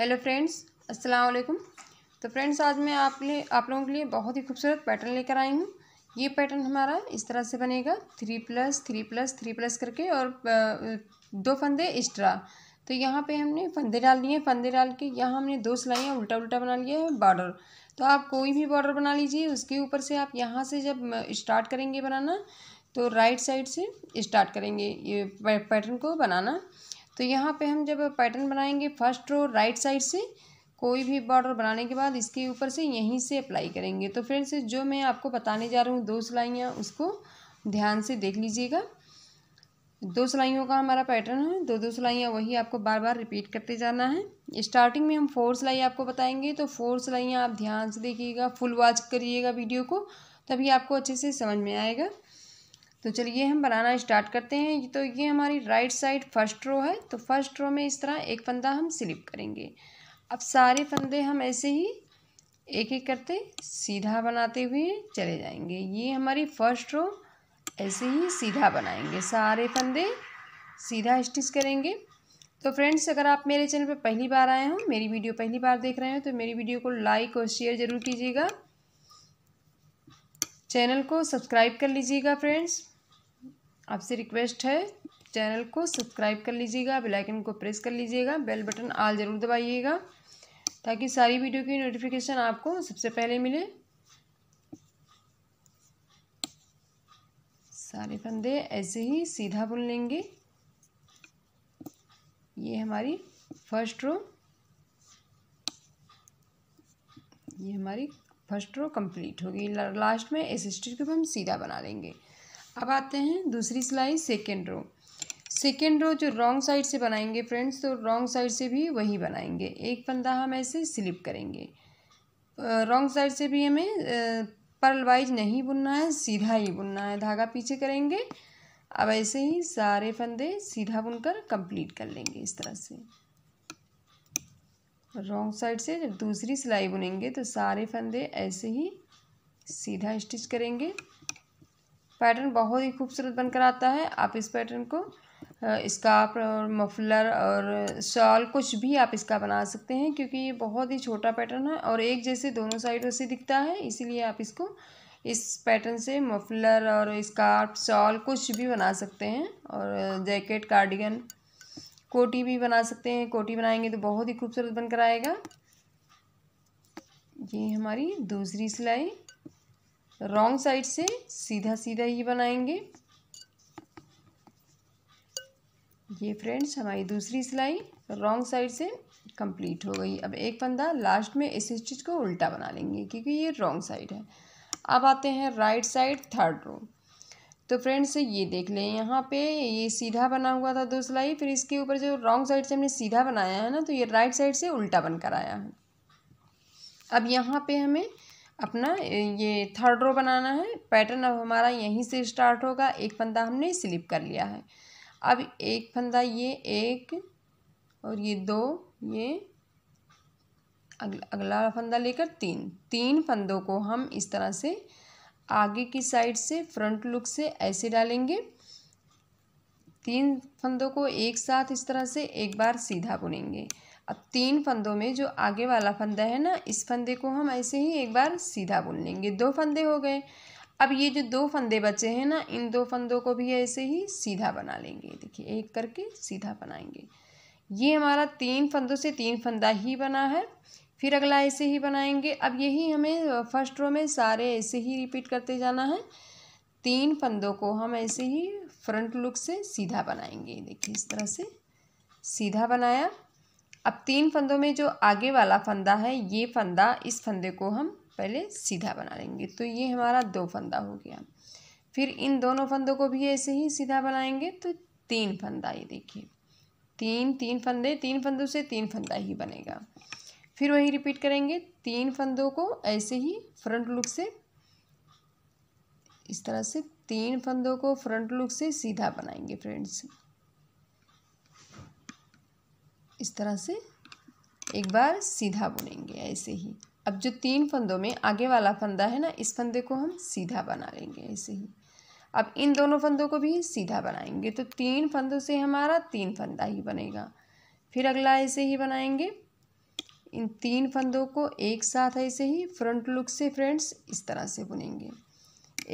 hello friends अस्सलाम वालेकुम तो फ्रेंड्स आज मैं आप लिए आप लोगों के लिए बहुत ही खूबसूरत पैटर्न लेकर आई हूँ ये पैटर्न हमारा इस तरह से बनेगा three plus three plus three plus करके और दो फंदे एक्स्ट्रा तो यहाँ पे हमने फंदे डाल लिए फंदे डाल के यहाँ हमने दो सिलाइयाँ उल्टा उल्टा बना लिया है बॉर्डर तो आप कोई भी बॉर्डर बना लीजिए उसके ऊपर से आप यहाँ से जब स्टार्ट करेंगे बनाना तो राइट साइड से स्टार्ट करेंगे ये पैटर्न को बनाना तो यहाँ पे हम जब पैटर्न बनाएंगे फर्स्ट रो राइट साइड से कोई भी बॉर्डर बनाने के बाद इसके ऊपर से यहीं से अप्लाई करेंगे तो फ्रेंड्स जो मैं आपको बताने जा रहा हूँ दो सिलाइयाँ उसको ध्यान से देख लीजिएगा दो सिलाइयों का हमारा पैटर्न है दो दो सिलाइयाँ वही आपको बार बार रिपीट करते जाना है स्टार्टिंग में हम फोर सिलाई आपको बताएंगे तो फोर सिलाइयाँ आप ध्यान से देखिएगा फुल वॉच करिएगा वीडियो को तभी आपको अच्छे से समझ में आएगा तो चलिए हम बनाना स्टार्ट करते हैं तो ये हमारी राइट साइड फर्स्ट रो है तो फर्स्ट रो में इस तरह एक फंदा हम स्लिप करेंगे अब सारे फंदे हम ऐसे ही एक एक करते सीधा बनाते हुए चले जाएंगे ये हमारी फर्स्ट रो ऐसे ही सीधा बनाएंगे सारे फंदे सीधा स्टिच करेंगे तो फ्रेंड्स अगर आप मेरे चैनल पर पहली बार आए हों मेरी वीडियो पहली बार देख रहे हो तो मेरी वीडियो को लाइक और शेयर ज़रूर कीजिएगा चैनल को सब्सक्राइब कर लीजिएगा फ्रेंड्स आपसे रिक्वेस्ट है चैनल को सब्सक्राइब कर लीजिएगा बेल आइकन को प्रेस कर लीजिएगा बेल बटन आल ज़रूर दबाइएगा ताकि सारी वीडियो की नोटिफिकेशन आपको सबसे पहले मिले सारे फंदे ऐसे ही सीधा बुन लेंगे ये हमारी फर्स्ट रो ये हमारी फर्स्ट रो कंप्लीट होगी लास्ट में इस स्टिच को हम सीधा बना लेंगे अब आते हैं दूसरी सिलाई सेकेंड रो सेकेंड रो जो रॉन्ग साइड से बनाएंगे फ्रेंड्स तो रॉन्ग साइड से भी वही बनाएंगे एक फंदा हम ऐसे स्लिप करेंगे रॉन्ग साइड से भी हमें पर्ल वाइज नहीं बुनना है सीधा ही बुनना है धागा पीछे करेंगे अब ऐसे ही सारे फंदे सीधा बुनकर कंप्लीट कर लेंगे इस तरह से रॉन्ग साइड से जब दूसरी सिलाई बुनेंगे तो सारे फंदे ऐसे ही सीधा स्टिच करेंगे पैटर्न बहुत ही खूबसूरत बनकर आता है आप इस पैटर्न को स्कार्फ और मफलर और शॉल कुछ भी आप इसका बना सकते हैं क्योंकि ये बहुत ही छोटा पैटर्न है और एक जैसे दोनों साइडों से दिखता है इसीलिए आप इसको इस पैटर्न से मफलर और स्कार्फ शॉल कुछ भी बना सकते हैं और जैकेट कार्डिगन कोटी भी बना सकते हैं कोटी बनाएंगे तो बहुत ही खूबसूरत बनकर आएगा ये हमारी दूसरी सिलाई रॉन्ग साइड से सीधा सीधा ही बनाएंगे ये फ्रेंड्स हमारी दूसरी सिलाई रॉन्ग साइड से कंप्लीट हो गई अब एक फंदा लास्ट में इस स्टिच को उल्टा बना लेंगे क्योंकि ये रॉन्ग साइड है अब आते हैं राइट साइड थर्ड रो तो फ्रेंड्स ये देख लें यहाँ पे ये सीधा बना हुआ था दो सिलाई फिर इसके ऊपर जो रॉन्ग साइड से हमने सीधा बनाया है ना तो ये राइट साइड से उल्टा बनकर आया है अब यहाँ पे हमें अपना ये थर्ड रो बनाना है पैटर्न अब हमारा यहीं से स्टार्ट होगा एक फंदा हमने स्लिप कर लिया है अब एक फंदा ये एक और ये दो ये अगला अगला फंदा लेकर तीन तीन फंदों को हम इस तरह से आगे की साइड से फ्रंट लुक से ऐसे डालेंगे तीन फंदों को एक साथ इस तरह से एक बार सीधा बुनेंगे अब तीन फंदों में जो आगे वाला फंदा है ना इस फंदे को हम ऐसे ही एक बार सीधा बुन लेंगे दो फंदे हो गए अब ये जो दो फंदे बचे हैं ना इन दो फंदों को भी ऐसे ही सीधा बना लेंगे देखिए एक करके सीधा बनाएंगे ये हमारा तीन फंदों से तीन फंदा ही बना है फिर अगला ऐसे ही बनाएंगे अब यही हमें फर्स्ट रो में सारे ऐसे ही रिपीट करते जाना है तीन फंदों को हम ऐसे ही फ्रंट लुक से सीधा बनाएंगे देखिए इस तरह से सीधा बनाया अब तीन फंदों में जो आगे वाला फंदा है ये फंदा इस फंदे को हम पहले सीधा बना लेंगे तो ये हमारा दो फंदा हो गया फिर इन दोनों फंदों को भी ऐसे ही सीधा बनाएंगे तो तीन फंदा ये देखिए तीन तीन फंदे तीन फंदों से तीन फंदा ही बनेगा फिर वही रिपीट करेंगे तीन फंदों को ऐसे ही फ्रंट लुक से इस तरह से तीन फंदों को फ्रंट लुक से सीधा बनाएंगे फ्रेंड्स इस तरह से एक बार सीधा बुनेंगे ऐसे ही अब जो तीन फंदों में आगे वाला फंदा है ना इस फंदे को हम सीधा बना लेंगे ऐसे ही अब इन दोनों फंदों को भी सीधा बनाएंगे तो तीन फंदों से हमारा तीन फंदा ही बनेगा फिर अगला ऐसे ही बनाएंगे इन तीन फंदों को एक साथ ऐसे ही फ्रंट लुक से फ्रेंड्स इस तरह से बुनेंगे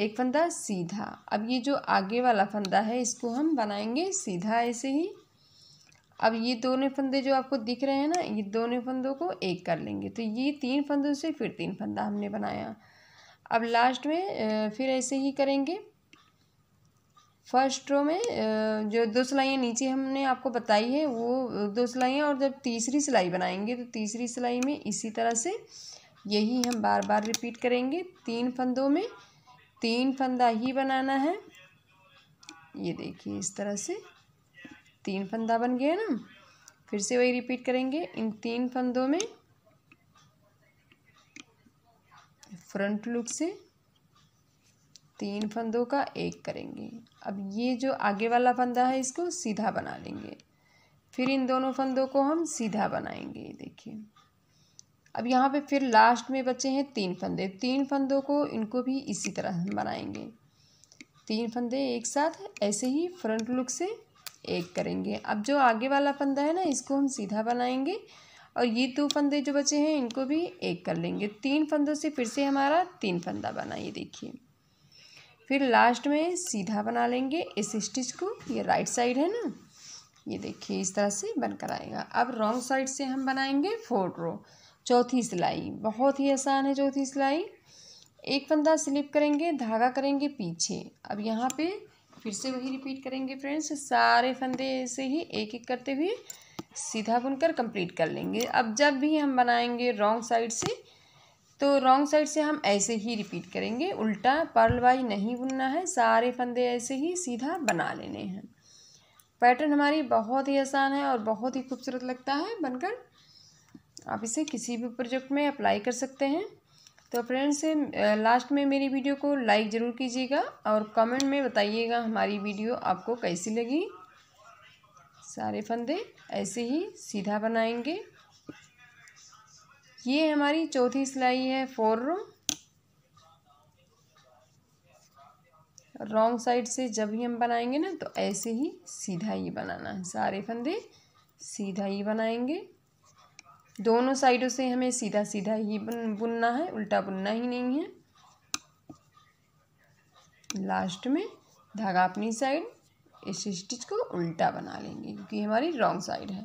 एक फंदा सीधा अब ये जो आगे वाला फंदा है इसको हम बनाएंगे सीधा ऐसे ही अब ये दोनों फंदे जो आपको दिख रहे हैं ना ये दोनों फंदों को एक कर लेंगे तो ये तीन फंदों से फिर तीन फंदा हमने बनाया अब लास्ट में फिर ऐसे ही करेंगे फर्स्ट रो में जो दो सिलाइयाँ नीचे हमने आपको बताई है वो दो सिलाइयाँ और जब तीसरी सिलाई बनाएंगे तो तीसरी सिलाई में इसी तरह से यही हम बार बार रिपीट करेंगे तीन फंदों में तीन फंदा ही बनाना है ये देखिए इस तरह से तीन फंदा बन गया ना फिर से वही रिपीट करेंगे इन तीन फंदों में फ्रंट लुक से तीन फंदों का एक करेंगे अब ये जो आगे वाला फंदा है इसको सीधा बना लेंगे फिर इन दोनों फंदों को हम सीधा बनाएंगे देखिए अब यहाँ पे फिर लास्ट में बचे हैं तीन फंदे तीन फंदों को इनको भी इसी तरह हम बनाएंगे तीन फंदे एक साथ ऐसे ही फ्रंट लुक से एक करेंगे अब जो आगे वाला फंदा है ना इसको हम सीधा बनाएंगे और ये दो फंदे जो बचे हैं इनको भी एक कर लेंगे तीन फंदों से फिर से हमारा तीन फंदा बना ये देखिए फिर लास्ट में सीधा बना लेंगे इस स्टिच को ये राइट साइड है ना ये देखिए इस तरह से बनकर आएगा अब रॉन्ग साइड से हम बनाएंगे फोर रो चौथी सिलाई बहुत ही आसान है चौथी सिलाई एक फंदा स्लिप करेंगे धागा करेंगे पीछे अब यहाँ पे फिर से वही रिपीट करेंगे फ्रेंड्स सारे फंदे ऐसे ही एक एक करते हुए सीधा बुनकर कंप्लीट कर लेंगे अब जब भी हम बनाएंगे रॉन्ग साइड से तो रॉन्ग साइड से हम ऐसे ही रिपीट करेंगे उल्टा पर्लवाई नहीं बुनना है सारे फंदे ऐसे ही सीधा बना लेने हैं पैटर्न हमारी बहुत ही आसान है और बहुत ही खूबसूरत लगता है बनकर आप इसे किसी भी प्रोजेक्ट में अप्लाई कर सकते हैं तो फ्रेंड्स लास्ट uh, में मेरी वीडियो को लाइक ज़रूर कीजिएगा और कमेंट में बताइएगा हमारी वीडियो आपको कैसी लगी सारे फंदे ऐसे ही सीधा बनाएंगे ये हमारी चौथी सिलाई है फोर रो रॉन्ग साइड से जब ही हम बनाएंगे ना तो ऐसे ही सीधा ही बनाना है सारे फंदे सीधा ही बनाएंगे दोनों साइडों से हमें सीधा सीधा ही बुन बुनना है उल्टा बुनना ही नहीं है लास्ट में धागा अपनी साइड इस स्टिच को उल्टा बना लेंगे क्योंकि हमारी रॉन्ग साइड है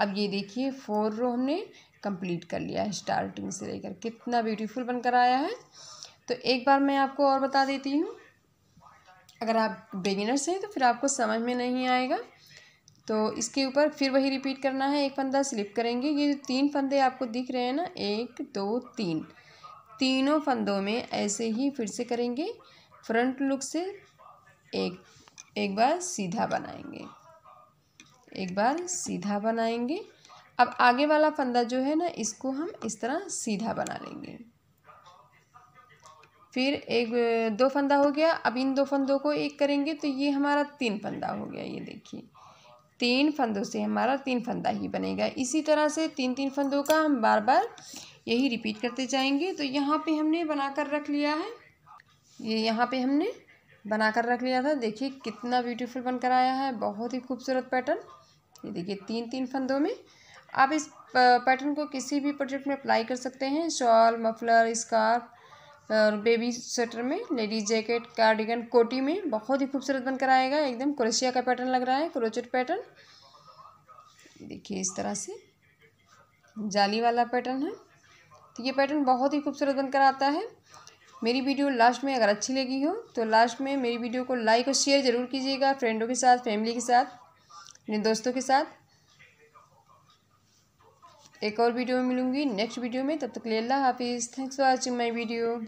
अब ये देखिए फोर रो हमने कंप्लीट कर लिया है स्टार्टिंग से लेकर कितना ब्यूटीफुल बनकर आया है तो एक बार मैं आपको और बता देती हूँ अगर आप बिगिनर्स हैं तो फिर आपको समझ में नहीं आएगा तो इसके ऊपर फिर वही रिपीट करना है एक फंदा स्लिप करेंगे ये जो तीन फंदे आपको दिख रहे हैं ना एक दो तीन तीनों फंदों में ऐसे ही फिर से करेंगे फ्रंट लुक से एक एक बार सीधा बनाएंगे एक बार सीधा बनाएंगे अब आगे वाला फंदा जो है ना इसको हम इस तरह सीधा बना लेंगे फिर एक दो फंदा हो गया अब इन दो फंदों को एक करेंगे तो ये हमारा तीन फंदा हो गया ये देखिए तीन फंदों से हमारा तीन फंदा ही बनेगा इसी तरह से तीन तीन फंदों का हम बार बार यही रिपीट करते जाएंगे तो यहाँ पे हमने बनाकर रख लिया है ये यह यहाँ पे हमने बनाकर रख लिया था देखिए कितना ब्यूटीफुल बनकर आया है बहुत ही खूबसूरत पैटर्न ये देखिए तीन तीन फंदों में आप इस पैटर्न को किसी भी प्रोजेक्ट में अप्लाई कर सकते हैं शॉल मफलर स्कार्फ और बेबी स्वेटर में लेडीज जैकेट कार्डिगन कोटी में बहुत ही खूबसूरत बनकर आएगा एकदम क्रोशिया का पैटर्न लग रहा है क्रोचेट पैटर्न देखिए इस तरह से जाली वाला पैटर्न है तो ये पैटर्न बहुत ही खूबसूरत बनकर आता है मेरी वीडियो लास्ट में अगर अच्छी लगी हो तो लास्ट में मेरी वीडियो को लाइक और शेयर ज़रूर कीजिएगा फ्रेंडों के साथ फैमिली के साथ अपने दोस्तों के साथ एक और वीडियो में मिलूंगी नेक्स्ट वीडियो में तब तक ले अल्लाह हाफिज़ thanks for watching my video